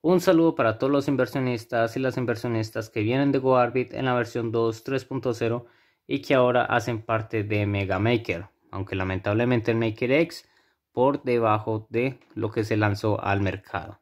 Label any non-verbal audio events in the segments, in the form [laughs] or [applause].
Un saludo para todos los inversionistas y las inversionistas que vienen de GoArbit en la versión 2.3.0 y que ahora hacen parte de MegaMaker, aunque lamentablemente el X por debajo de lo que se lanzó al mercado.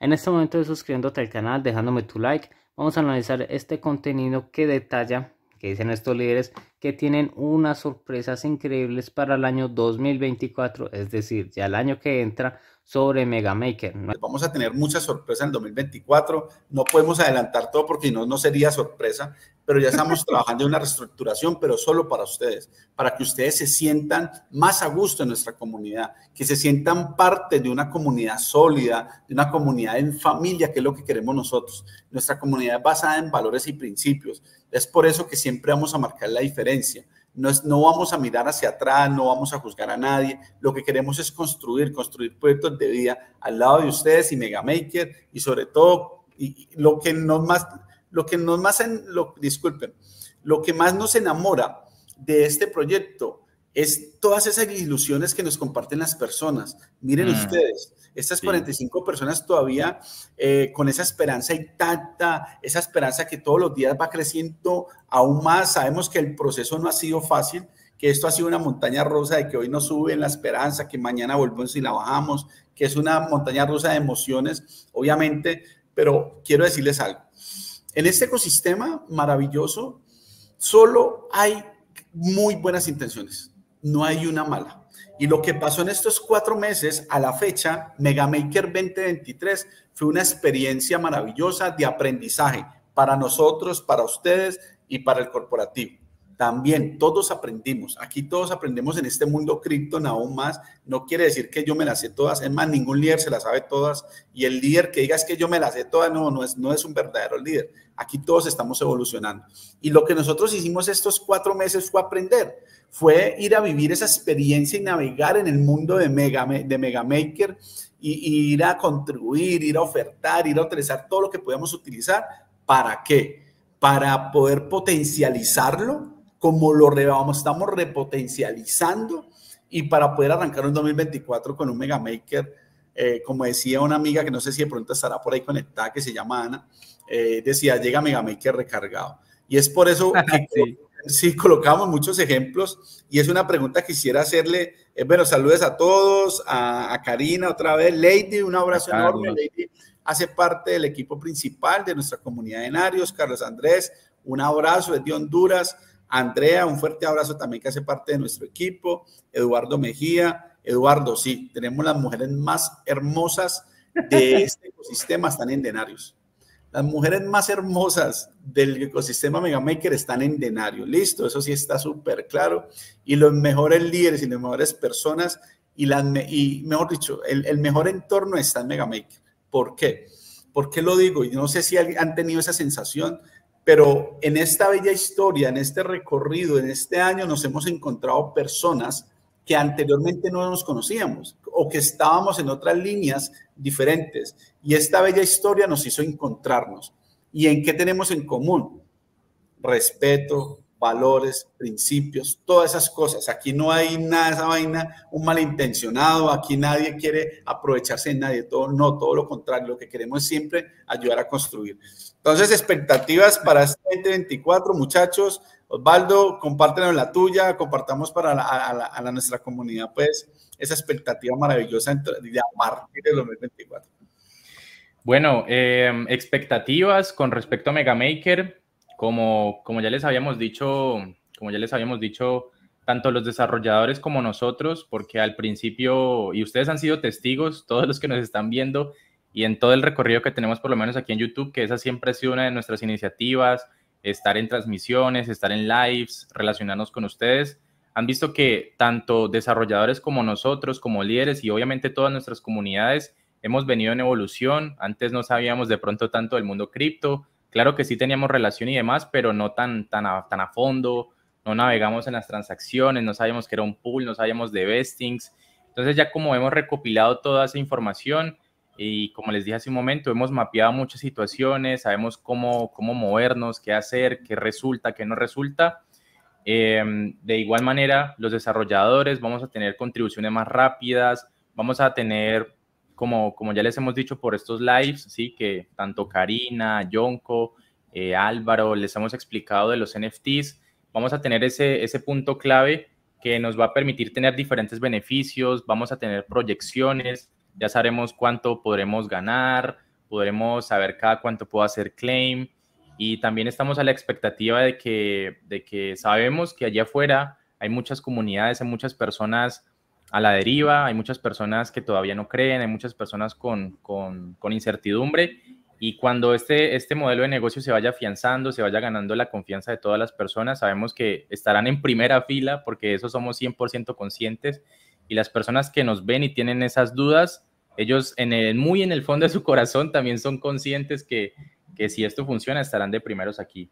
En este momento suscribiéndote al canal, dejándome tu like, vamos a analizar este contenido que detalla, que dicen estos líderes, que tienen unas sorpresas increíbles para el año 2024, es decir, ya el año que entra sobre Mega Maker. Vamos a tener muchas sorpresas en 2024. No podemos adelantar todo porque no, no sería sorpresa, pero ya estamos [laughs] trabajando en una reestructuración, pero solo para ustedes, para que ustedes se sientan más a gusto en nuestra comunidad, que se sientan parte de una comunidad sólida, de una comunidad en familia, que es lo que queremos nosotros. Nuestra comunidad basada en valores y principios. Es por eso que siempre vamos a marcar la diferencia. No, vamos a mirar hacia atrás, no vamos a juzgar a nadie. Lo que queremos es construir, construir proyectos de vida al lado de ustedes y Megamaker y sobre todo y, lo que no más, lo que nos más, lo, disculpen, lo que más nos enamora de este proyecto es todas esas ilusiones que nos comparten las personas. Miren mm. ustedes, estas 45 personas todavía eh, con esa esperanza intacta, esa esperanza que todos los días va creciendo aún más. Sabemos que el proceso no ha sido fácil, que esto ha sido una montaña rosa de que hoy no sube la esperanza, que mañana volvemos y la bajamos, que es una montaña rusa de emociones, obviamente, pero quiero decirles algo. En este ecosistema maravilloso, solo hay muy buenas intenciones, no hay una mala. Y lo que pasó en estos cuatro meses a la fecha, Megamaker 2023 fue una experiencia maravillosa de aprendizaje para nosotros, para ustedes y para el corporativo. También todos aprendimos, aquí todos aprendemos en este mundo cripto aún más, no quiere decir que yo me las sé todas, es más, ningún líder se las sabe todas y el líder que diga es que yo me las sé todas, no, no es, no es un verdadero líder, aquí todos estamos evolucionando. Y lo que nosotros hicimos estos cuatro meses fue aprender, fue ir a vivir esa experiencia y navegar en el mundo de Mega, de Maker y, y ir a contribuir, ir a ofertar, ir a utilizar todo lo que podíamos utilizar, ¿para qué? Para poder potencializarlo como lo estamos repotencializando y para poder arrancar un 2024 con un Megamaker, eh, como decía una amiga que no sé si de pronto estará por ahí conectada, que se llama Ana, eh, decía, llega Megamaker recargado. Y es por eso [laughs] que sí. colocamos muchos ejemplos y es una pregunta que quisiera hacerle. Eh, bueno, saludos a todos, a, Karina otra vez, Lady, un abrazo enorme. Lady hace parte del equipo principal de nuestra comunidad de Narios, Carlos Andrés, un abrazo, es de Honduras. Andrea, un fuerte abrazo también que hace parte de nuestro equipo. Eduardo Mejía. Eduardo, sí, tenemos las mujeres más hermosas de [laughs] este ecosistema, están en denarios. Las mujeres más hermosas del ecosistema Megamaker están en denario. Listo, eso sí está súper claro. Y los mejores líderes y las mejores personas y, las, y mejor dicho, el, mejor entorno está en Megamaker. ¿Por qué? ¿Por qué lo digo? Y no sé si han tenido esa sensación pero en esta bella historia, en este recorrido, en este año nos hemos encontrado personas que anteriormente no nos conocíamos o que estábamos en otras líneas diferentes. Y esta bella historia nos hizo encontrarnos. ¿Y en qué tenemos en común? Respeto, valores, principios, todas esas cosas. Aquí no hay nada, esa vaina, un malintencionado, aquí nadie quiere aprovecharse de nadie, todo, no, todo lo contrario, lo que queremos es siempre ayudar a construir. Entonces, expectativas para este 2024, muchachos. Osvaldo, compártenos la tuya, compartamos para la, a, nuestra comunidad, pues, esa expectativa maravillosa de a partir del 2024. Bueno, eh, expectativas con respecto a Megamaker como, ya les habíamos dicho, como ya les habíamos dicho, tanto los desarrolladores como nosotros, porque al principio, y ustedes han sido testigos, [laughs] todos los que nos están viendo, y en todo el recorrido que tenemos, por lo menos aquí en YouTube, que esa siempre ha sido una de nuestras iniciativas, estar en transmisiones, estar en lives, relacionarnos con ustedes. Han visto que tanto desarrolladores como nosotros, como líderes y obviamente todas nuestras comunidades, hemos venido en evolución. Antes no sabíamos de pronto tanto del mundo cripto, Claro que sí teníamos relación y demás, pero no tan, tan, a, tan a fondo, no navegamos en las transacciones, no sabíamos que era un pool, no sabíamos de vestings. Entonces ya como hemos recopilado toda esa información y como les dije hace un momento, hemos mapeado muchas situaciones, sabemos cómo, cómo movernos, qué hacer, qué resulta, qué no resulta. Em, de igual manera, los desarrolladores vamos a tener contribuciones más rápidas, vamos a tener como, ya les hemos dicho por estos lives, sí, que tanto Karina, jonko eh, Álvaro, les hemos explicado de los NFTs, vamos a tener ese, ese punto clave que nos va a permitir tener diferentes beneficios, vamos a tener proyecciones, ya sabremos cuánto podremos ganar, podremos saber cada cuánto puedo hacer claim y también estamos a la expectativa de que, de que sabemos que allá afuera hay muchas comunidades, hay muchas personas a la deriva, hay muchas personas que todavía no creen, hay muchas personas con, incertidumbre y cuando este, este modelo de negocio se vaya afianzando, se vaya ganando la confianza de todas las personas, sabemos que estarán en primera fila porque eso somos 100% conscientes y las personas que nos ven y tienen esas dudas, ellos en el, muy en el fondo de su corazón también son conscientes que, si esto funciona estarán de primeros aquí.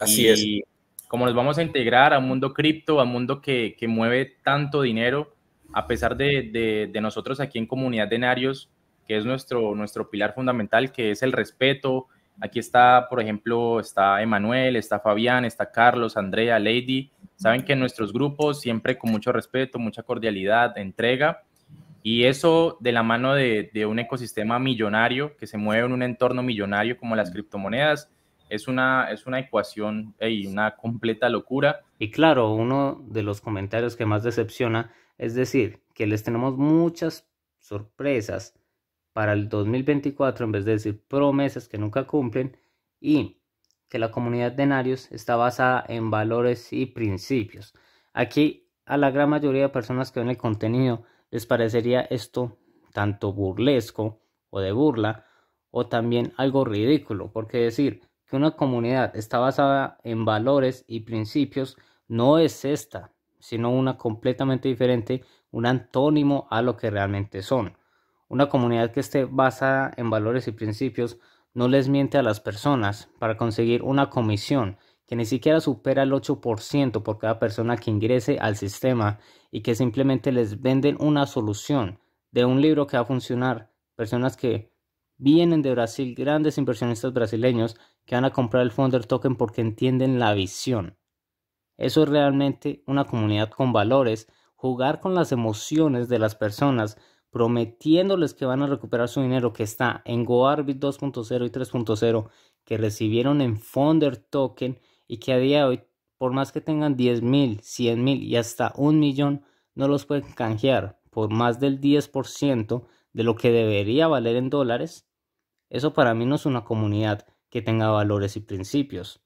Así y es. Como nos vamos a integrar a un mundo cripto, a un mundo que, que mueve tanto dinero, a pesar de, nosotros aquí en Comunidad de Narios, que es nuestro, pilar fundamental, que es el respeto. Aquí está, por ejemplo, está Emanuel, está Fabián, está Carlos, Andrea, Lady. Saben que nuestros grupos siempre con mucho respeto, mucha cordialidad, entrega. Y eso de la mano de, un ecosistema millonario que se mueve en un entorno millonario como las criptomonedas es una, ecuación y una completa locura. Y claro, uno de los comentarios que más decepciona es decir, que les tenemos muchas sorpresas para el 2024 en vez de decir promesas que nunca cumplen y que la comunidad de Narios está basada en valores y principios. Aquí a la gran mayoría de personas que ven el contenido les parecería esto tanto burlesco o de burla o también algo ridículo, porque decir que una comunidad está basada en valores y principios no es esta, sino una completamente diferente, un antónimo a lo que realmente son. Una comunidad que esté basada en valores y principios no les miente a las personas para conseguir una comisión que ni siquiera supera el 8% por cada persona que ingrese al sistema y que simplemente les venden una solución de un libro que va a funcionar. Personas que vienen de Brasil, grandes inversionistas brasileños, que van a comprar el Founder Token porque entienden la visión. Eso es realmente una comunidad con valores, jugar con las emociones de las personas, prometiéndoles que van a recuperar su dinero que está en GoArbit 2.0 y 3.0, que recibieron en Fonder Token y que a día de hoy, por más que tengan 10 mil, 100 mil y hasta un millón, no los pueden canjear por más del 10% de lo que debería valer en dólares. Eso para mí no es una comunidad que tenga valores y principios.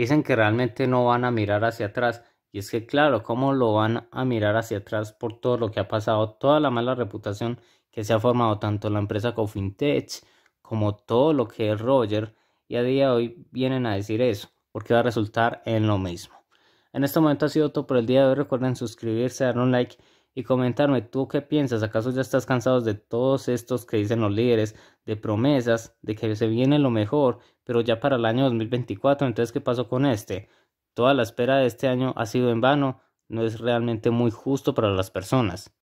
Dicen que realmente no van a mirar hacia atrás. Y es que claro, ¿cómo lo van a mirar hacia atrás por todo lo que ha pasado? Toda la mala reputación que se ha formado tanto la empresa Cofintech como todo lo que es Roger. Y a día de hoy vienen a decir eso, porque va a resultar en lo mismo. En este momento ha sido todo por el día de hoy. Recuerden suscribirse, dar un like y comentarme, ¿tú qué piensas? ¿Acaso ya estás cansado de todos estos que dicen los líderes, de promesas, de que se viene lo mejor, pero ya para el año 2024, entonces ¿qué pasó con este? Toda la espera de este año ha sido en vano, no es realmente muy justo para las personas.